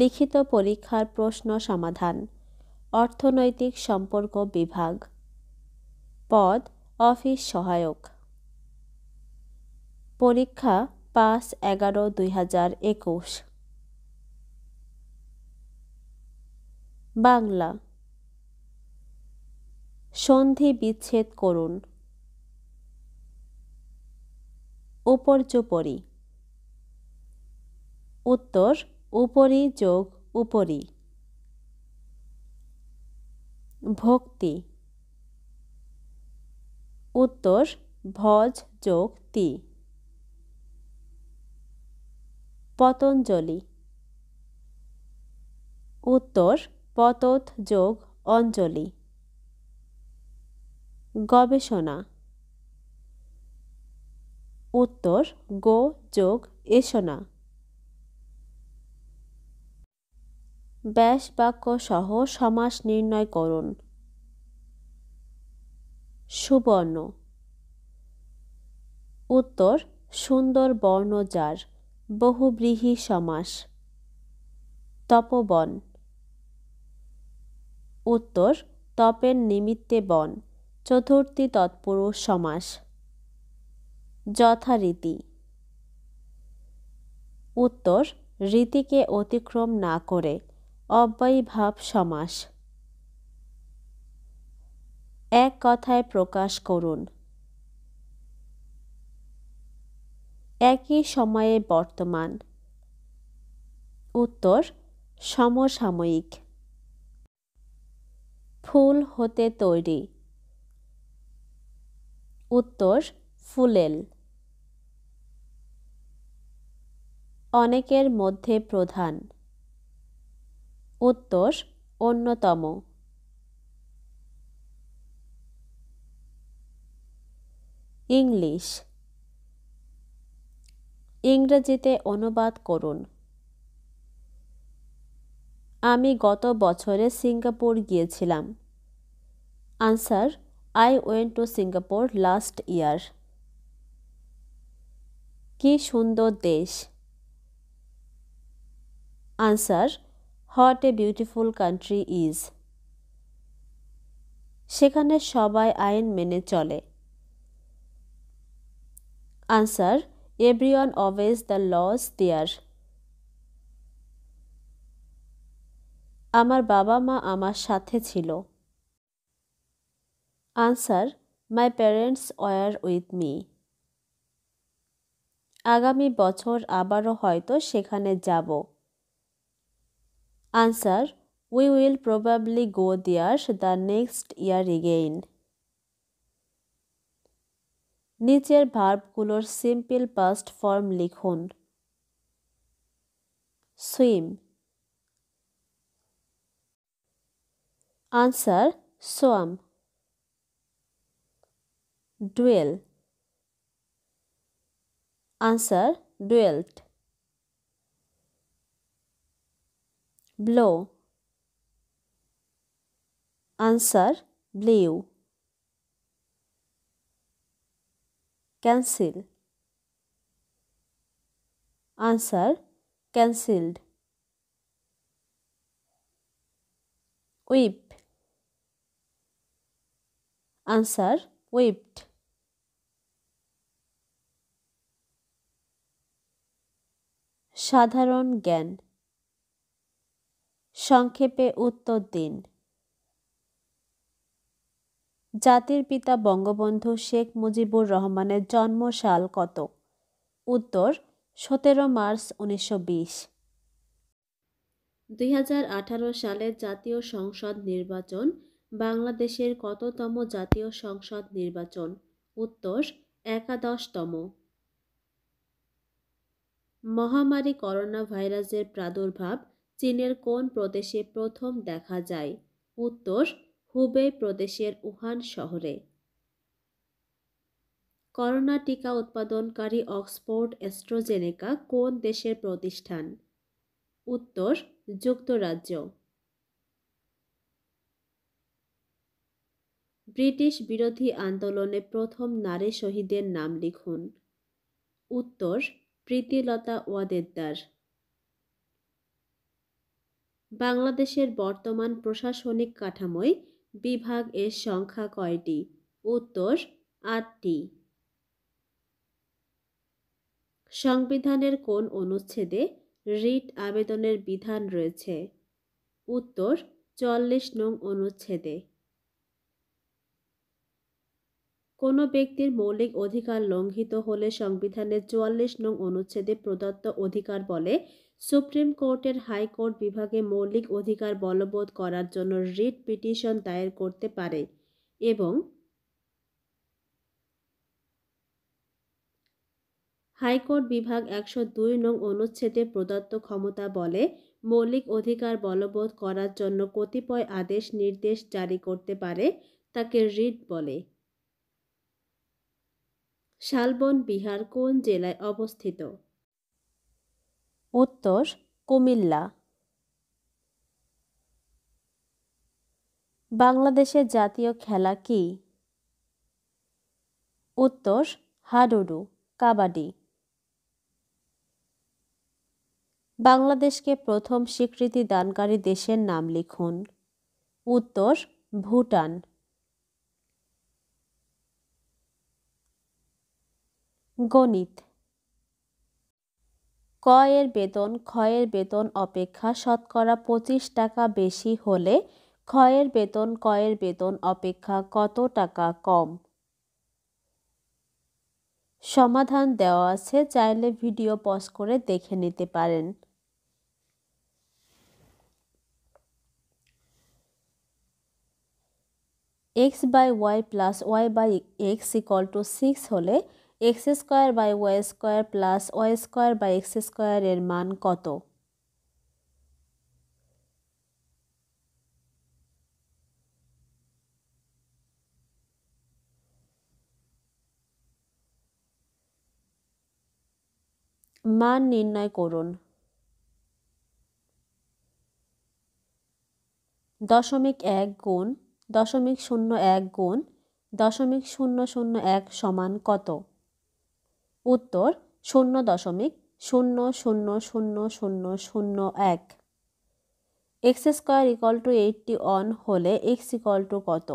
লিখিত পরীক্ষার প্রশ্ন সমাধান অর্থনৈতিক সম্পর্ক বিভাগ পদ অফিস সহায়ক পরীক্ষা পাঁচ এগারো দুই হাজার একুশ বাংলা সন্ধি বিচ্ছেদ করুন উপর্যুপরি উত্তর উপরি যোগ উপরি ভক্তি উত্তর ভজ যোগ তি পতঞ্জলি উত্তর পতত যোগ অঞ্জলি গবেষণা উত্তর গো যোগ এসনা ব্যাস বাক্য সহ সমাস নির্ণয় করুন সুবর্ণ উত্তর সুন্দর বর্ণ যার বহুব্রীহী সমাস তপবন উত্তর তপের নিমিত্তে বন চতুর্থী তৎপুরুষ সমাস যথারীতি উত্তর রীতিকে অতিক্রম না করে অব্যয়ী ভাব সমাস এক কথায় প্রকাশ করুন একই সময়ে বর্তমান উত্তর সমসাময়িক ফুল হতে তৈরি উত্তর ফুলেল অনেকের মধ্যে প্রধান উত্তর অন্যতম ইংলিশ ইংরেজিতে অনুবাদ করুন আমি গত বছরে সিঙ্গাপুর গিয়েছিলাম answer I went to Singapore last year কি সুন্দর দেশ answer what a beautiful country is সেখানে সবাই আইন মেনে চলে answer everyone obeys the laws there আমার বাবা মা আমার সাথে ছিল answer my parents were with me আগামী বছর আবারও হয়তো সেখানে যাব Answer We will probably go there the next year again. নিচের ভার্বগুলোর সিম্পল পাস্ট ফর্ম লিখুন swim answer swam dwell answer dwelt blow answer blew cancel answer cancelled whip answer whipped साधारण ज्ञान সংক্ষেপে উত্তর দিন জাতির পিতা বঙ্গবন্ধু শেখ মুজিবুর রহমানের জন্মসাল কত উত্তর সতেরো মার্চ উনিশশো বিশ দুই সালের জাতীয় সংসদ নির্বাচন বাংলাদেশের কততম জাতীয় সংসদ নির্বাচন উত্তর একাদশতম মহামারী করোনা ভাইরাসের প্রাদুর্ভাব চীনের কোন প্রদেশে প্রথম দেখা যায় উত্তর হুবে প্রদেশের উহান শহরে করোনা টিকা উৎপাদনকারী অক্সফোর্ড অ্যাস্ট্রোজেনেকা কোন দেশের প্রতিষ্ঠান উত্তর যুক্তরাজ্য ব্রিটিশ বিরোধী আন্দোলনে প্রথম নারী শহীদের নাম লিখুন উত্তর প্রীতিলতা ওয়াদেদ্দার বাংলাদেশের বর্তমান প্রশাসনিক কাঠামোয় বিভাগ এর সংখ্যা কয়টি উত্তর আটটি সংবিধানের কোন অনুচ্ছেদে রিট আবেদনের বিধান রয়েছে উত্তর চল্লিশ নং অনুচ্ছেদে কোনো ব্যক্তির মৌলিক অধিকার লঙ্ঘিত হলে সংবিধানের চুয়াল্লিশ নং অনুচ্ছেদে প্রদত্ত অধিকার বলে সুপ্রিম কোর্টের হাইকোর্ট বিভাগে মৌলিক অধিকার বলবৎ করার জন্য রিট পিটিশন দায়ের করতে পারে এবং হাইকোর্ট বিভাগ একশো দুই নং অনুচ্ছেদে প্রদত্ত ক্ষমতা বলে মৌলিক অধিকার বলবৎ করার জন্য কতিপয় আদেশ নির্দেশ জারি করতে পারে তাকে রিট বলে শালবন বিহার কোন জেলায় অবস্থিত উত্তর কুমিল্লা বাংলাদেশের জাতীয় খেলা কি উত্তর হাডুডু কাবাডি বাংলাদেশকে প্রথম স্বীকৃতি দানকারী দেশের নাম লিখুন উত্তর ভুটান গণিত কয়ের এর বেতন ক্ষয়ের বেতন অপেক্ষা শতকরা পঁচিশ টাকা বেশি হলে ক্ষয়ের বেতন কয়ের বেতন অপেক্ষা কত টাকা কম সমাধান দেওয়া আছে চাইলে ভিডিও পজ করে দেখে নিতে পারেন x by y plus y by x equal to six হলে x square by y square plus y square by x স্কোয়ারের মান কত মান নির্ণয় করুন দশমিক এক গুণ দশমিক শূন্য এক গুণ দশমিক শূন্য শূন্য এক সমান কত উত্তর শূন্য দশমিক শূন্য শূন্য শূন্য শূন্য শূন্য এক x square equal to eighty one হলে এক্স ইকল টু কত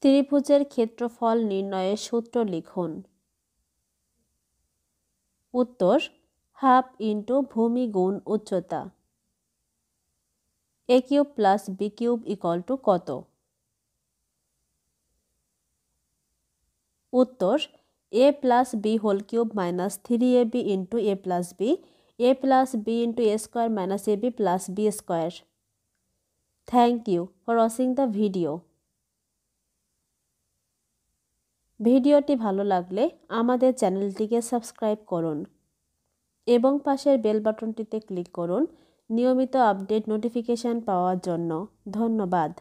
ত্রিভুজের ক্ষেত্রফল নির্ণয়ের সূত্র লিখুন উত্তর হাফ ইন্টু ভূমি গুণ উচ্চতা a cube plus b cube equal to কত উত্তর a plus b whole cube minus three a b into a plus b a plus b into a square minus a b plus b square thank you for watching the video ভিডিওটি ভালো লাগলে আমাদের চ্যানেলটিকে subscribe করুন এবং পাশের bell বাটনটিতে click করুন নিয়মিত আপডেট নোটিফিকেশান পাওয়ার জন্য ধন্যবাদ